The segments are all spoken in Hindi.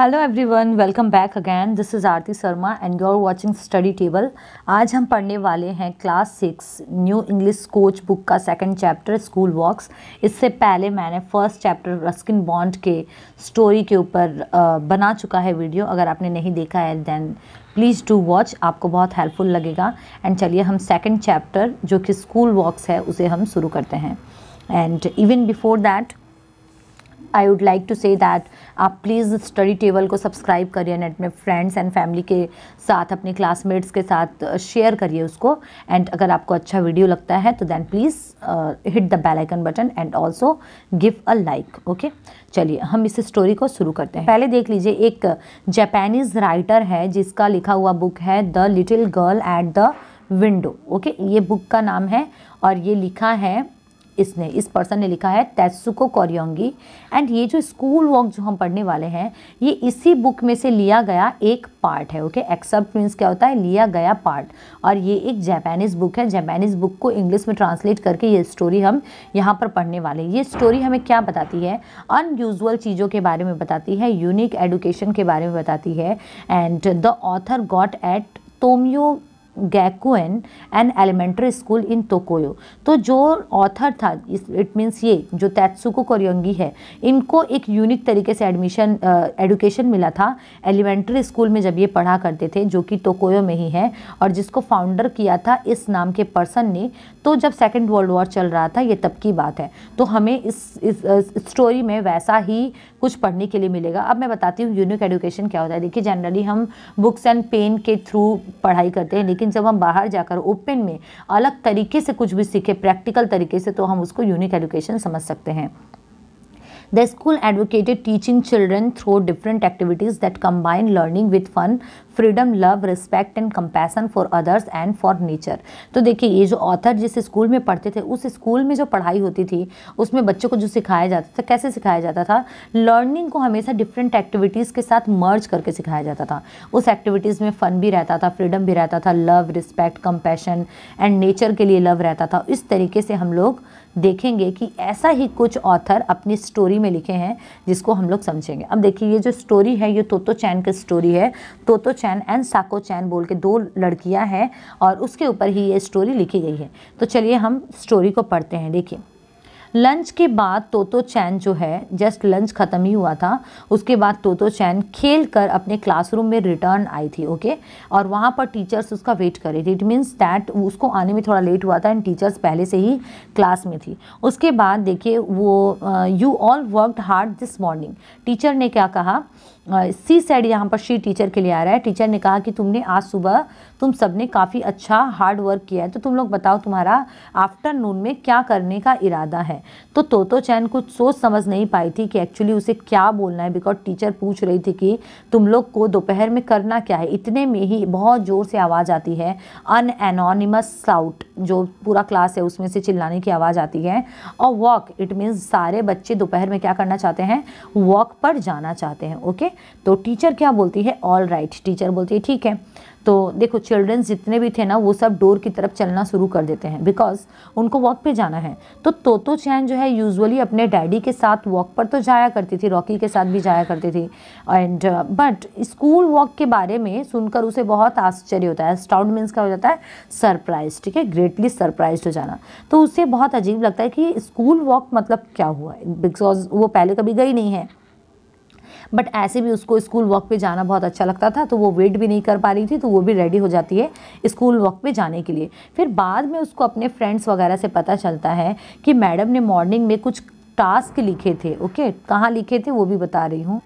Hello everyone welcome back again this is Aarti Sharma and you are watching Study Table आज हम पढ़ने वाले हैं class six new English coach book का सेकंड चैप्टर स्कूल वॉक्स इससे पहले मैंने फर्स्ट चैप्टर रस्किन बॉन्ड के स्टोरी के ऊपर बना चुका है वीडियो अगर आपने नहीं देखा है देन प्लीज़ टू वॉच आपको बहुत हेल्पफुल लगेगा एंड चलिए हम सेकेंड चैप्टर जो कि स्कूल वॉक्स है उसे हम शुरू करते हैं and even before that I would like to say that आप प्लीज़ स्टडी टेबल को सब्सक्राइब करिए एंड अपने फ्रेंड्स एंड फैमिली के साथ अपने क्लासमेट्स के साथ शेयर uh, करिए उसको एंड अगर आपको अच्छा वीडियो लगता है तो then please hit the bell icon button and also give a like okay चलिए हम इस स्टोरी को शुरू करते हैं पहले देख लीजिए एक जापानीज़ राइटर है जिसका लिखा हुआ बुक है the little girl at the window okay ये बुक का नाम है और ये लिखा है इसने इस पर्सन ने लिखा है तेसुको कोरियोंगी एंड ये जो स्कूल वर्क जो हम पढ़ने वाले हैं ये इसी बुक में से लिया गया एक पार्ट है ओके एक्सेप्ट मीन्स क्या होता है लिया गया पार्ट और ये एक जापानीज़ बुक है जापानीज़ बुक को इंग्लिश में ट्रांसलेट करके ये स्टोरी हम यहाँ पर पढ़ने वाले ये स्टोरी हमें क्या बताती है अनयूजल चीज़ों के बारे में बताती है यूनिक एडुकेशन के बारे में बताती है and the author got at Tomoe Gakuen and elementary school in Tokyo तो जो ऑथर था इट मीन्स ये जो तैत्सुको कोरियंगी है इनको एक यूनिक तरीके से एडमिशन एडुकेशन uh, मिला था एलिमेंट्री स्कूल में जब ये पढ़ा करते थे जो कि तोकोयो में ही है और जिसको फाउंडर किया था इस नाम के पर्सन ने तो जब सेकेंड वर्ल्ड वॉर चल रहा था ये तब की बात है तो हमें इस, इस स्टोरी uh, में वैसा ही कुछ पढ़ने के लिए मिलेगा अब मैं बताती हूँ यूनिक एडुकेशन क्या होता है देखिए जनरली हम बुक्स एंड पेन के थ्रू पढ़ाई करते हैं लेकिन जब हम बाहर जाकर ओपन में अलग तरीके से कुछ भी सीखे प्रैक्टिकल तरीके से तो हम उसको यूनिक एडुकेशन समझ सकते हैं the school advocated teaching children through different activities that combine learning with fun freedom love respect and compassion for others and for nature तो देखिए ये जो ऑथर जिस स्कूल में पढ़ते थे उस स्कूल में जो पढ़ाई होती थी उसमें बच्चों को जो सिखाया जाता था कैसे सिखाया जाता था लर्निंग को हमेशा डिफरेंट एक्टिविटीज़ के साथ मर्ज करके सिखाया जाता था उस एक्टिविटीज़ में फ़न भी रहता था फ्रीडम भी रहता था love respect compassion and nature के लिए लव रहता था इस तरीके से हम लोग देखेंगे कि ऐसा ही कुछ ऑथर अपनी स्टोरी में लिखे हैं जिसको हम लोग समझेंगे अब देखिए ये जो स्टोरी है ये तोतो चैन की स्टोरी है तोतो चैन चैन एंड साको चैन बोल के दो लड़कियां हैं और उसके ऊपर ही ये स्टोरी लिखी गई है तो चलिए हम स्टोरी को पढ़ते हैं देखिए लंच के बाद तोतो चैन जो है जस्ट लंच ख़त्म ही हुआ था उसके बाद तोतो चैन खेल कर अपने क्लासरूम में रिटर्न आई थी ओके और वहाँ पर टीचर्स उसका वेट कर रही थी इट मीन्स दैट उसको आने में थोड़ा लेट हुआ था एंड टीचर्स पहले से ही क्लास में थी उसके बाद देखिए वो you all worked hard this morning teacher ने क्या कहा सी सेड यहाँ पर शी टीचर के लिए आ रहा है टीचर ने कहा कि तुमने आज सुबह तुम सबने काफ़ी अच्छा हार्ड वर्क किया है तो तुम लोग बताओ तुम्हारा आफ्टरनून में क्या करने का इरादा है तो तोतो चैन कुछ सोच समझ नहीं पाई थी कि एक्चुअली उसे क्या बोलना है बिकॉज टीचर पूछ रही थी कि तुम लोग को दोपहर में करना क्या है इतने में ही बहुत ज़ोर से आवाज़ आती है अन एनोनिमस साउट जो पूरा क्लास है उसमें से चिल्लाने की आवाज़ आती है और वॉक इट मीन्स सारे बच्चे दोपहर में क्या करना चाहते हैं वॉक पर जाना चाहते हैं ओके तो टीचर क्या बोलती है ऑल राइट right, टीचर बोलती है ठीक है तो देखो चिल्ड्रंस जितने भी थे ना वो सब डोर की तरफ चलना शुरू कर देते हैं बिकॉज उनको वॉक पे जाना है तो तोतो चैन जो है यूजुअली अपने डैडी के साथ वॉक पर तो जाया करती थी रॉकी के साथ भी जाया करती थी एंड बट स्कूल वॉक के बारे में सुनकर उसे बहुत आश्चर्य होता है स्टाउड मीन्स का हो जाता है सरप्राइज ठीक है ग्रेटली सरप्राइज हो जाना तो उसे बहुत अजीब लगता है कि स्कूल वॉक मतलब क्या हुआ है बिकॉज वो पहले कभी गई नहीं है बट ऐसे भी उसको स्कूल वॉक पे जाना बहुत अच्छा लगता था तो वो वेट भी नहीं कर पा रही थी तो वो भी रेडी हो जाती है स्कूल वॉक पे जाने के लिए फिर बाद में उसको अपने फ्रेंड्स वगैरह से पता चलता है कि मैडम ने मॉर्निंग में कुछ टास्क लिखे थे ओके कहाँ लिखे थे वो भी बता रही हूँ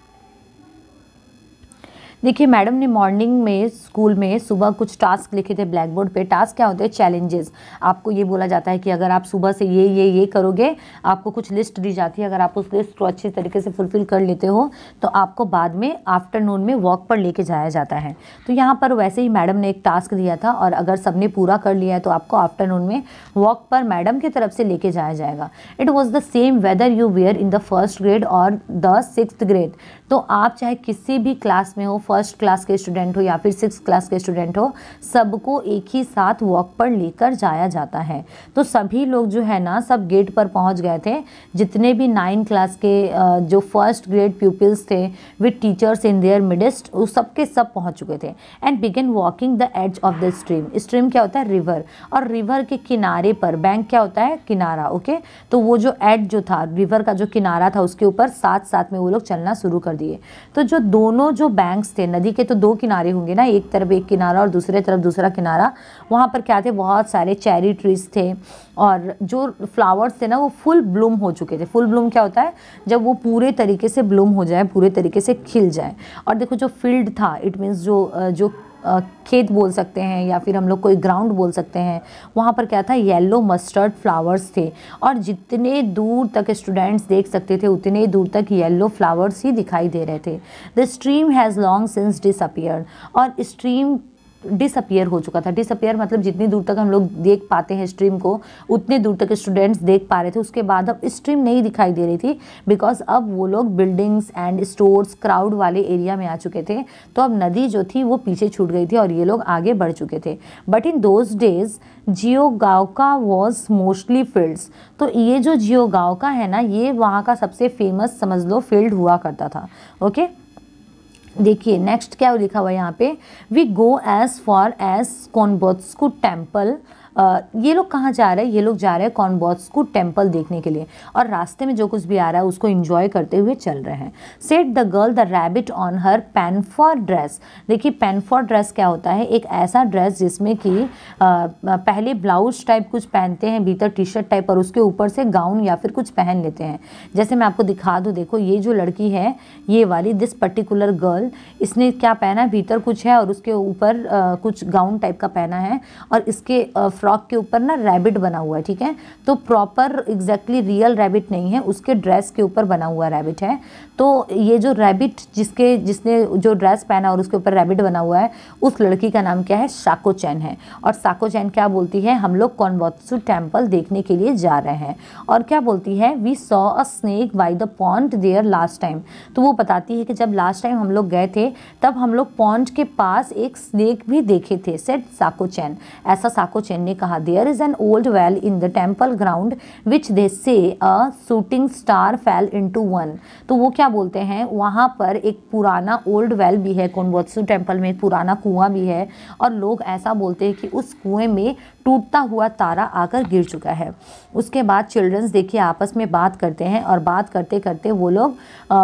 देखिए मैडम ने मॉर्निंग में स्कूल में सुबह कुछ टास्क लिखे थे ब्लैक बोर्ड पर टास्क क्या होते हैं चैलेंजेस आपको ये बोला जाता है कि अगर आप सुबह से ये ये ये करोगे आपको कुछ लिस्ट दी जाती है अगर आप उस लिस्ट को अच्छे तरीके से फुलफिल कर लेते हो तो आपको बाद में आफ्टरनून में वॉक पर लेके जाया जाता है तो यहाँ पर वैसे ही मैडम ने एक टास्क दिया था और अगर सब पूरा कर लिया है तो आपको आफ्टरनून में वॉक पर मैडम की तरफ से लेके जाया जाएगा it was the same weather you were in the first grade और द सिक्स ग्रेड तो आप चाहे किसी भी क्लास में हो फर्स्ट क्लास के स्टूडेंट हो या फिर सिक्स क्लास के स्टूडेंट हो सबको एक ही साथ वॉक पर लेकर जाया जाता है तो सभी लोग जो है ना सब गेट पर पहुंच गए थे जितने भी नाइन क्लास के जो फर्स्ट ग्रेड पीपल्स थे with teachers in their midst उस सब के सब पहुँच चुके थे and began walking the edge of the stream stream क्या होता है रिवर और रिवर के किनारे पर बैंक क्या होता है किनारा ओके तो वो जो एड जो था रिवर का जो किनारा था उसके ऊपर साथ साथ में वो लोग चलना शुरू कर दिए तो जो दोनों जो बैंक्स थे थे नदी के तो दो किनारे होंगे ना एक तरफ एक किनारा और दूसरे तरफ दूसरा किनारा वहाँ पर क्या थे बहुत सारे चेरी ट्रीज़ थे और जो फ्लावर्स थे ना वो फुल ब्लूम हो चुके थे फुल ब्लूम क्या होता है जब वो पूरे तरीके से ब्लूम हो जाए पूरे तरीके से खिल जाए और देखो जो फील्ड था इट मीन्स जो जो खेत बोल सकते हैं या फिर हम लोग कोई ग्राउंड बोल सकते हैं वहाँ पर क्या था येलो मस्टर्ड फ्लावर्स थे और जितने दूर तक स्टूडेंट्स देख सकते थे उतने दूर तक येलो फ्लावर्स ही दिखाई दे रहे थे the stream has long since disappear और स्ट्रीम डिसअपियर हो चुका था डिसअपियर मतलब जितनी दूर तक हम लोग देख पाते हैं स्ट्रीम को उतने दूर तक स्टूडेंट्स देख पा रहे थे उसके बाद अब स्ट्रीम नहीं दिखाई दे रही थी बिकॉज अब वो लोग बिल्डिंग्स एंड स्टोर्स क्राउड वाले एरिया में आ चुके थे तो अब नदी जो थी वो पीछे छूट गई थी और ये लोग आगे बढ़ चुके थे but in those days Jiyugaoka का वॉज मोस्टली फील्ड्स तो ये जो जियो गाँव का है ना ये वहाँ का सबसे फेमस समझ लो फील्ड हुआ करता था ओके okay? देखिए नेक्स्ट क्या लिखा हुआ है यहाँ पे we go as far as Kuhonbutsu temple ये लोग कहाँ जा रहे हैं ये लोग जा रहे हैं कॉनबॉस को टेम्पल देखने के लिए और रास्ते में जो कुछ भी आ रहा है उसको इन्जॉय करते हुए चल रहे हैं said the girl the rabbit on her pinafore dress देखिए पैनफॉर ड्रेस क्या होता है एक ऐसा ड्रेस जिसमें कि पहले ब्लाउज टाइप कुछ पहनते हैं भीतर टी शर्ट टाइप और उसके ऊपर से गाउन या फिर कुछ पहन लेते हैं जैसे मैं आपको दिखा दूँ देखो ये जो लड़की है ये वाली दिस पर्टिकुलर गर्ल इसने क्या पहना है भीतर कुछ है और उसके ऊपर कुछ गाउन टाइप का पहना है और इसके फ्रॉक के ऊपर ना रैबिट बना हुआ है ठीक है तो प्रॉपर एग्जैक्टली रियल रैबिट नहीं है उसके ड्रेस के ऊपर बना हुआ रैबिट है तो ये जो रैबिट जिसके जिसने जो ड्रेस पहना और उसके ऊपर रैबिट बना हुआ है उस लड़की का नाम क्या है साको चैन है और साको चैन क्या बोलती है हम लोग कौनबोत्सु टेम्पल देखने के लिए जा रहे हैं और क्या बोलती है we saw a snake by the pond there last time तो वो बताती है कि जब लास्ट टाइम हम लोग गए थे तब हम लोग पॉन्ट के पास एक स्नेक भी देखे थे सेट साको चैन ऐसा साको चैन ने ने कहा there is an old well in the temple ground which they say a shooting star fell into one तो वो क्या बोलते हैं वहाँ पर एक पुराना ओल्ड वेल भी है कोनबोत्सु टेम्पल में पुराना कुआं भी है और लोग ऐसा बोलते हैं कि उस कुएं में टूटता हुआ तारा आकर गिर चुका है उसके बाद चिल्ड्रंस देखिए आपस में बात करते हैं और बात करते करते वो लोग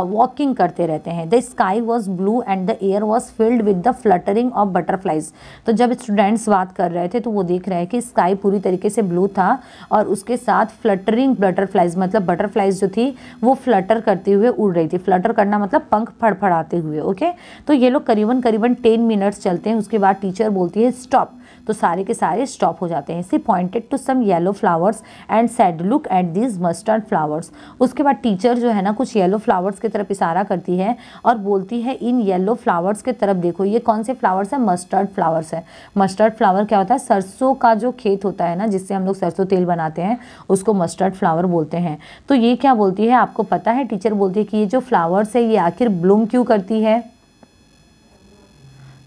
वॉकिंग करते रहते हैं the sky was blue and the air was filled with the fluttering of butterflies तो जब स्टूडेंट्स बात कर रहे थे तो वो देख रहे हैं कि स्काई पूरी तरीके से ब्लू था और उसके साथ फ्लटरिंग बटरफ्लाइज मतलब बटरफ्लाइज जो थी वो फ्लटर करते हुए उड़ रही थी फ्लटर करना मतलब पंख फड़फड़ाते हुए ओके तो ये लोग करीबन करीबन टेन मिनट्स चलते हैं उसके बाद टीचर बोलती है स्टॉप तो सारे के सारे स्टॉप हो जाते हैं she pointed to some yellow flowers and said look at these mustard flowers उसके बाद टीचर जो है ना कुछ येलो फ्लावर्स की तरफ इशारा करती है और बोलती है इन येलो फ्लावर्स के तरफ देखो ये कौन से फ्लावर्स है मस्टर्ड फ्लावर्स है मस्टर्ड फ्लावर क्या होता है सरसों का जो खेत होता है ना जिससे हम लोग सरसों तेल बनाते हैं उसको मस्टर्ड फ्लावर बोलते हैं तो ये क्या बोलती है आपको पता है टीचर बोलती है कि ये जो फ्लावर्स है ये आखिर ब्लूम क्यों करती है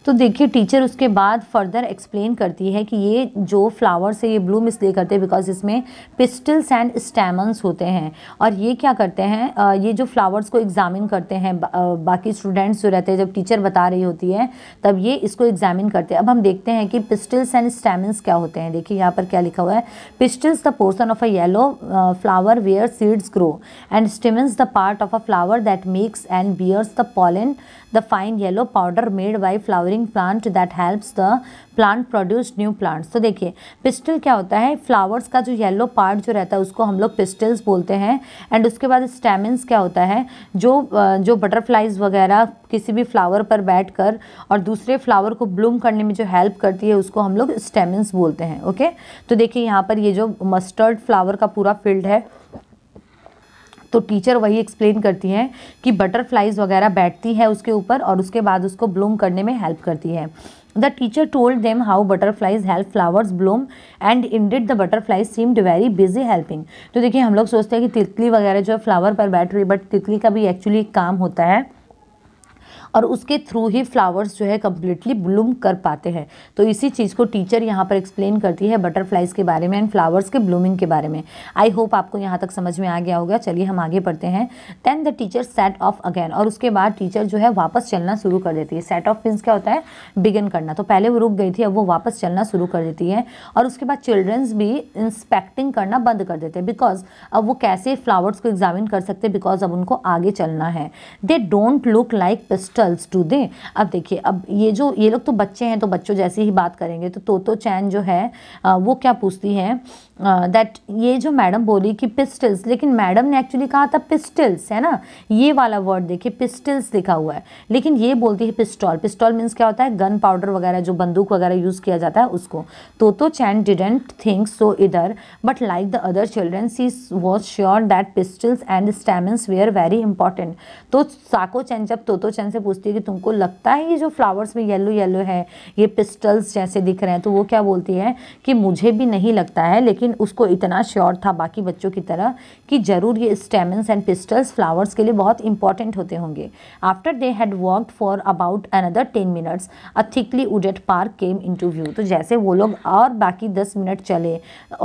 तो देखिए टीचर उसके बाद फर्दर एक्सप्लेन करती है कि ये जो फ्लावर्स है ये ब्लूम इसलिए करते हैं बिकॉज इसमें पिस्टल्स एंड स्टैमन्स होते हैं और ये क्या करते हैं ये जो फ्लावर्स को एग्ज़ामिन करते हैं बाकी स्टूडेंट्स जो रहते हैं जब टीचर बता रही होती है तब ये इसको एग्ज़ामिन करते हैं अब हम देखते हैं कि पिस्टल्स एंड स्टैमन्स क्या होते हैं देखिए यहाँ पर क्या लिखा हुआ है pistils the portion of a yellow flower where seeds grow and stamens the part of a flower that makes and bears the pollen the fine yellow powder made by flower flowering plant that helps the plant produce new plants तो देखिए पिस्टल क्या होता है फ्लावर्स का जो येलो पार्ट जो रहता है उसको हम लोग पिस्टल्स बोलते हैं एंड उसके बाद स्टेमिनस क्या होता है जो जो बटरफ्लाइज वगैरह किसी भी फ्लावर पर बैठ कर और दूसरे फ्लावर को ब्लूम करने में जो हेल्प करती है उसको हम लोग स्टेमिनस बोलते हैं ओके तो देखिए यहाँ पर ये जो मस्टर्ड फ्लावर का पूरा फील्ड है तो टीचर वही एक्सप्लेन करती हैं कि बटरफ्लाइज वगैरह बैठती है उसके ऊपर और उसके बाद उसको ब्लूम करने में हेल्प करती है the teacher told them how butterflies help flowers bloom and indeed the butterflies seemed very busy helping तो देखिए हम लोग सोचते हैं कि तितली वगैरह जो है फ्लावर पर बैठ रही है बट तितली का भी एक्चुअली एक काम होता है और उसके थ्रू ही फ्लावर्स जो है कम्प्लीटली ब्लूम कर पाते हैं तो इसी चीज़ को टीचर यहाँ पर एक्सप्लेन करती है बटरफ्लाइज़ के बारे में एंड फ्लावर्स के ब्लूमिंग के बारे में आई होप आपको यहाँ तक समझ में आ गया होगा चलिए हम आगे पढ़ते हैं then the teacher set off again और उसके बाद टीचर जो है वापस चलना शुरू कर देती है सेट ऑफ मीन्स क्या होता है बिगिन करना तो पहले वो रुक गई थी अब वो वापस चलना शुरू कर देती है और उसके बाद चिल्ड्रंस भी इंस्पेक्टिंग करना बंद कर देते हैं बिकॉज अब वो कैसे फ्लावर्स को एग्जामिन कर सकते बिकॉज अब उनको आगे चलना है they don't look like pistil riddles to they अब देखिए अब ये जो ये लोग तो बच्चे हैं तो बच्चों जैसे ही बात करेंगे तो तो, तो चैन जो है वो क्या पूछती है दैट ये जो मैडम बोली कि पिस्टल्स लेकिन मैडम ने एक्चुअली कहा था पिस्टल्स है ना ये वाला वर्ड देखिए पिस्टल्स लिखा हुआ है लेकिन ये बोलती है पिस्टॉल पिस्टॉल मीन्स क्या होता है गन पाउडर वगैरह जो बंदूक वगैरह यूज़ किया जाता है उसको तो तो चैन डिडेंट थिंक सो इधर but like the other children she was sure that pistils and stamens were very important तो साको चैन जब तो, तो चैन से पूछती है कि तुमको लगता है ये जो फ्लावर्स में येलो येलो है ये पिस्टल्स जैसे दिख रहे हैं तो वो क्या बोलती है कि मुझे भी नहीं लगता है लेकिन लेकिन उसको इतना श्योर था बाकी बच्चों की तरह कि ज़रूर ये स्टेमन्स एंड पिस्टल्स फ्लावर्स के लिए बहुत इंपॉर्टेंट होते होंगे after they had walked for about another ten minutes a thickly wooded park came in view तो जैसे वो लोग और बाकी दस मिनट चले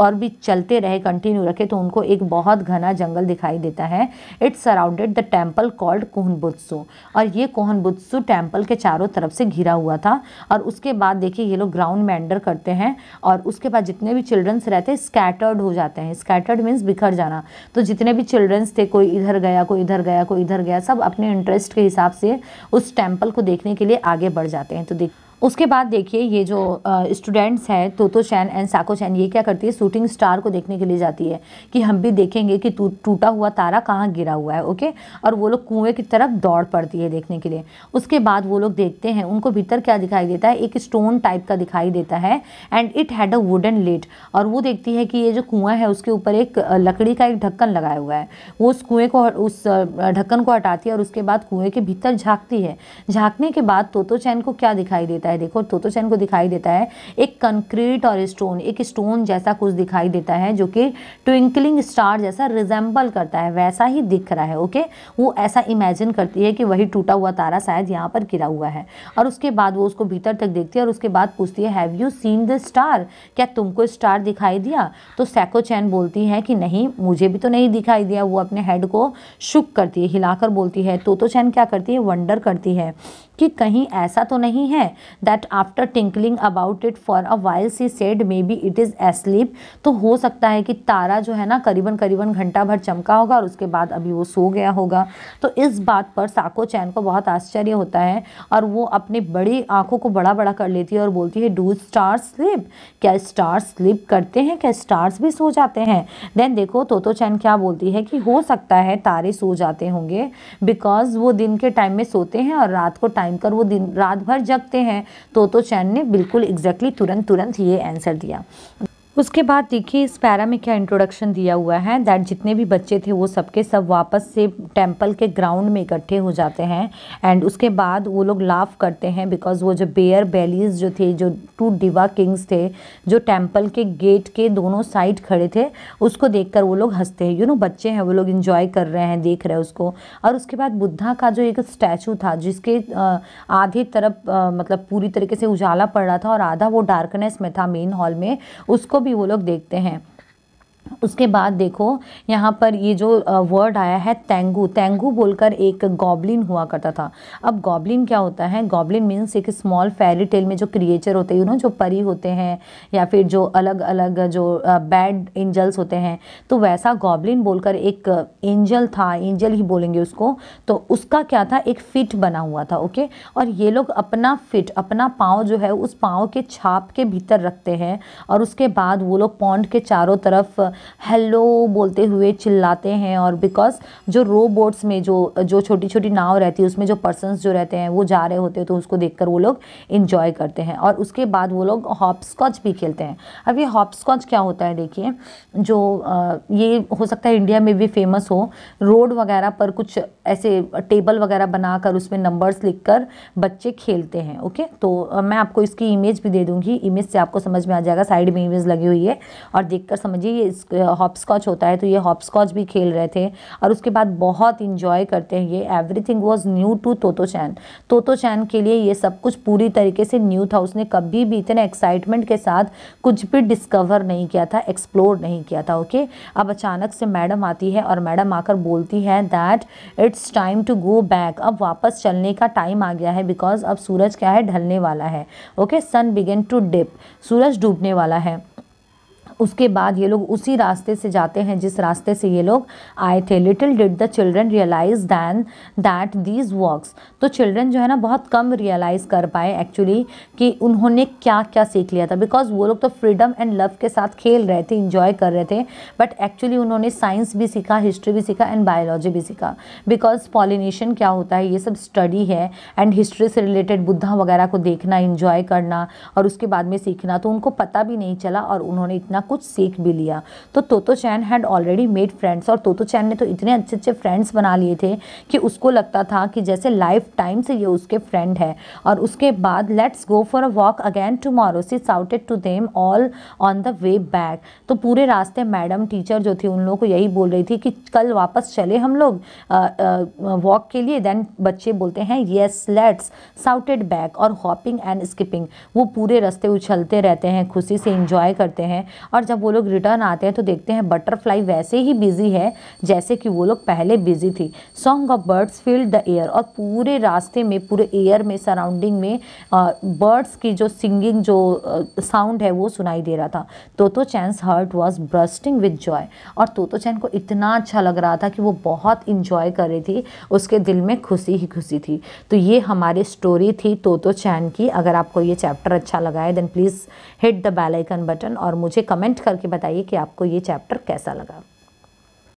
और भी चलते रहे कंटिन्यू रखे तो उनको एक बहुत घना जंगल दिखाई देता है it's surrounded the temple called Kuhonbutsu और ये कोहनबुत्सु टेम्पल के चारों तरफ से घिरा हुआ था और उसके बाद देखिए ये लोग ग्राउंड में एंडर करते हैं और उसके बाद जितने भी चिल्ड्रंस रहते हैं स्कैटर्ड हो जाते हैं स्कैटर्ड मीन्स बिखर जाना तो जितने भी चिल्ड्रंस थे कोई इधर गया कोई इधर गया कोई इधर गया सब अपने इंटरेस्ट के हिसाब से उस टेम्पल को देखने के लिए आगे बढ़ जाते हैं तो देख उसके बाद देखिए ये जो स्टूडेंट्स हैं तोतो चैन एंड साको चैन ये क्या करती है शूटिंग स्टार को देखने के लिए जाती है कि हम भी देखेंगे कि टूटा हुआ तारा कहाँ गिरा हुआ है ओके और वो लोग कुएँ की तरफ दौड़ पड़ती है देखने के लिए उसके बाद वो लोग देखते हैं उनको भीतर क्या दिखाई देता है एक स्टोन टाइप का दिखाई देता है and it had a wooden late और वो देखती है कि ये जो कुआँ है उसके ऊपर एक लकड़ी का एक ढक्कन लगाया हुआ है वो उस कुएँ को उस ढक्कन को हटाती है और उसके बाद कुएँ के भीतर झाँकती है झाँकने के बाद तोतो चैन को क्या दिखाई देता है देता है देखो तोतो चैन को दिखाई देता है एक कंक्रीट और स्टोन एक स्टोन जैसा कुछ दिखाई देता है जो कि ट्विंकलिंग स्टार जैसा रिजेंबल करता है वैसा ही दिख रहा है ओके वो ऐसा इमेजिन करती है कि वही टूटा हुआ तारा शायद यहाँ पर गिरा हुआ है और उसके बाद वो उसको भीतर तक देखती है और उसके बाद पूछती है have you seen the star क्या तुमको स्टार दिखाई दिया तो सैको चैन बोलती है कि नहीं मुझे भी तो नहीं दिखाई दिया वो अपने हेड को शुक करती है हिलाकर बोलती है तो, तो चैन क्या करती है वंडर करती है कि कहीं ऐसा तो नहीं है that after thinking about it for a while she said maybe it is asleep तो हो सकता है कि तारा जो है ना करीबन करीबन घंटा भर चमका होगा और उसके बाद अभी वो सो गया होगा तो इस बात पर साको चैन को बहुत आश्चर्य होता है और वो अपनी बड़ी आँखों को बड़ा बड़ा कर लेती है और बोलती है डू स्टार स्लिप क्या स्टार स्लिप करते हैं क्या स्टार्स भी सो जाते हैं देन देखो तो चैन क्या बोलती है कि हो सकता है तारे सो जाते होंगे बिकॉज वो दिन के टाइम में सोते हैं और रात को टाइम कर वो दिन रात भर जगते हैं तो, तो चैन ने बिल्कुल एग्जैक्टली तुरंत तुरंत ये आंसर दिया उसके बाद देखिए इस पैरा में क्या इंट्रोडक्शन दिया हुआ है दैट जितने भी बच्चे थे वो सबके सब वापस से टेम्पल के ग्राउंड में इकट्ठे हो जाते हैं एंड उसके बाद वो लोग लाफ करते हैं बिकॉज वो जो बेयर बैलीज जो थे जो टू डिवा किंग्स थे जो टेम्पल के गेट के दोनों साइड खड़े थे उसको देख वो लोग हंसते हैं यू नो बच्चे हैं वो लोग इन्जॉय कर रहे हैं देख रहे हैं उसको और उसके बाद बुद्धा का जो एक स्टैचू था जिसके आधे तरफ मतलब पूरी तरीके से उजाला पड़ रहा था और आधा वो डार्कनेस में था मेन हॉल में उसको भी वो लोग देखते हैं उसके बाद देखो यहाँ पर ये जो वर्ड आया है तेंगू तेंगू बोलकर एक गॉबलिन हुआ करता था अब गॉबलिन क्या होता है गॉबलिन मीन्स एक स्मॉल फेरी टेल में जो क्रिएचर होते हैं यू जो परी होते हैं या फिर जो अलग अलग जो बैड एंजल्स होते हैं तो वैसा गॉबलिन बोलकर एक एंजल था एंजल ही बोलेंगे उसको तो उसका क्या था एक फिट बना हुआ था ओके और ये लोग अपना फिट अपना पाँव जो है उस पाँव के छाप के भीतर रखते हैं और उसके बाद वो लोग पौंड के चारों तरफ हेलो बोलते हुए चिल्लाते हैं और बिकॉज जो रोबोट्स में जो जो छोटी छोटी नाव रहती है उसमें जो पर्सनस जो रहते हैं वो जा रहे होते हैं तो उसको देख वो लोग इन्जॉय करते हैं और उसके बाद वो लोग हॉप भी खेलते हैं अब ये हॉप क्या होता है देखिए जो ये हो सकता है इंडिया में भी फेमस हो रोड वगैरह पर कुछ ऐसे टेबल वगैरह बनाकर उसमें नंबर्स लिखकर बच्चे खेलते हैं ओके तो मैं आपको इसकी इमेज भी दे दूँगी इमेज से आपको समझ में आ जाएगा साइड में इमेज लगी हुई है और देख समझिए ये हॉपस्कॉच होता है तो ये हॉपस्कॉच भी खेल रहे थे और उसके बाद बहुत इंजॉय करते हैं ये एवरीथिंग वॉज न्यू टू तोतो चैन तोतो चैन के लिए ये सब कुछ पूरी तरीके से न्यू था उसने कभी भी इतने एक्साइटमेंट के साथ कुछ भी डिस्कवर नहीं किया था एक्सप्लोर नहीं किया था ओके अब अचानक से मैडम आती है और मैडम आकर बोलती है that it's time to go back अब वापस चलने का टाइम आ गया है बिकॉज अब सूरज क्या है ढलने वाला है okay sun began to dip सूरज डूबने वाला है उसके बाद ये लोग उसी रास्ते से जाते हैं जिस रास्ते से ये लोग आए थे little did the children realise then that these works तो चिल्ड्रन जो है ना बहुत कम रियलाइज़ कर पाए एक्चुअली कि उन्होंने क्या क्या सीख लिया था बिकॉज वो लोग तो फ्रीडम एंड लव के साथ खेल रहे थे इंजॉय कर रहे थे बट एक्चुअली उन्होंने साइंस भी सीखा हिस्ट्री भी सीखा एंड बायोलॉजी भी सीखा बिकॉज पॉलिनेशन क्या होता है ये सब स्टडी है एंड हिस्ट्री से रिलेटेड बुद्धा वगैरह को देखना इंजॉय करना और उसके बाद में सीखना तो उनको पता भी नहीं चला और उन्होंने इतना कुछ सीख भी लिया तो Toto chan had already made friends और तोतो चैन ने तो इतने अच्छे अच्छे फ्रेंड्स बना लिए थे कि उसको लगता था कि जैसे लाइफ टाइम से ये उसके फ्रेंड है और उसके बाद let's go for a walk again tomorrow she shouted to them all on the way back तो पूरे रास्ते मैडम टीचर जो थी उन लोगों को यही बोल रही थी कि कल वापस चले हम लोग वॉक के लिए देन बच्चे बोलते हैं येस लेट्स साउटेड बैक और हॉपिंग एंड स्किपिंग वो पूरे रास्ते उछलते रहते हैं खुशी से इंजॉय करते हैं और जब वो लोग रिटर्न आते हैं तो देखते हैं बटरफ्लाई वैसे ही बिजी है जैसे कि वो लोग पहले बिजी थी song of birds filled the air और पूरे रास्ते में पूरे एयर में सराउंडिंग में बर्ड्स की जो सिंगिंग जो साउंड है वो सुनाई दे रहा था Toto chan's heart was bursting with joy और तोतो चैन को इतना अच्छा लग रहा था कि वो बहुत इंजॉय कर रही थी उसके दिल में खुशी ही खुशी थी तो ये हमारी स्टोरी थी तोतो चैन की अगर आपको ये चैप्टर अच्छा लगा है then please hit the bell icon button और मुझे कमेंट कमेंट करके बताइए कि आपको ये चैप्टर कैसा लगा